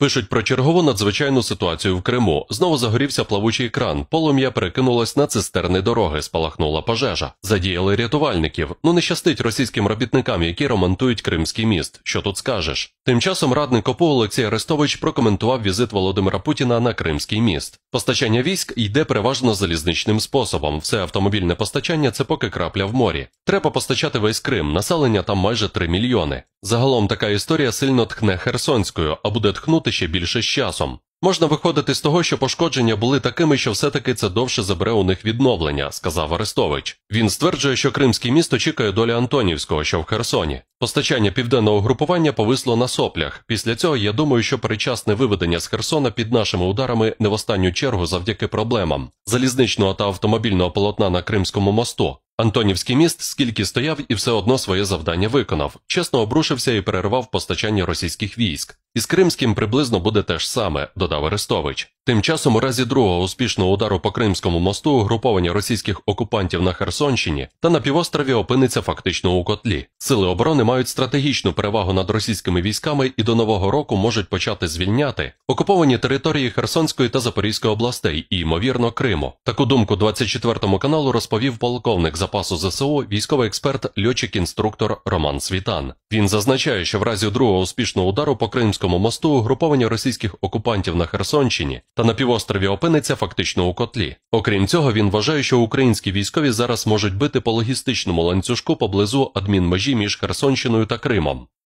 Пишуть про чергову надзвичайну ситуацію в Криму. Знову загорівся плавучий кран, полум'я перекинулась на цистерни дороги, спалахнула пожежа. Задіяли рятувальників. Ну не щастить російським робітникам, які ремонтують Кримський міст. Що тут скажеш? Тим часом радник ОПО Олексій Арестович прокоментував візит Володимира Путіна на Кримський міст. Постачання військ йде переважно залізничним способом. Все автомобільне постачання це поки крапля в морі. Треба постачати весь Крим, населення там майже 3 мільйони. Загалом така історія сильно тхне Херсонською, а буде тхнути ще більше з часом. Можна виходити з того, що пошкодження були такими, що все-таки це довше забере у них відновлення, сказав Арестович. Він стверджує, що Кримський міст очікує доля Антонівського, що в Херсоні. Постачання південного групування повисло на соплях. Після цього я думаю, що перечасне виведення з Херсона під нашими ударами не в останню чергу завдяки проблемам залізничного та автомобільного полотна на Кримському мосту. Антонівський міст скільки стояв і все одно своє завдання виконав, чесно обрушився і перервав постачання російських військ. Із Кримським приблизно буде те ж саме, додав Арестович. Тим часом, у разі другого успішного удару по Кримському мосту, угруповання російських окупантів на Херсонщині та на півострові опиниться фактично у котлі. Сили оборони мають стратегічну перевагу над російськими військами і до нового року можуть почати звільняти окуповані території Херсонської та Запорізької областей і, ймовірно, Криму. Таку думку 24-му каналу розповів полковник запасу ЗСУ, військовий експерт, льотчик-інструктор Роман Світан. Він зазначає, що в разі другого успішного удару по Кримському Кримському мосту угруповання російських окупантів на Херсонщині та на півострові опиниться фактично у котлі. Окрім цього, він вважає, що українські військові зараз можуть бити по логістичному ланцюжку поблизу адмінмежі між Херсонщиною та Кримом.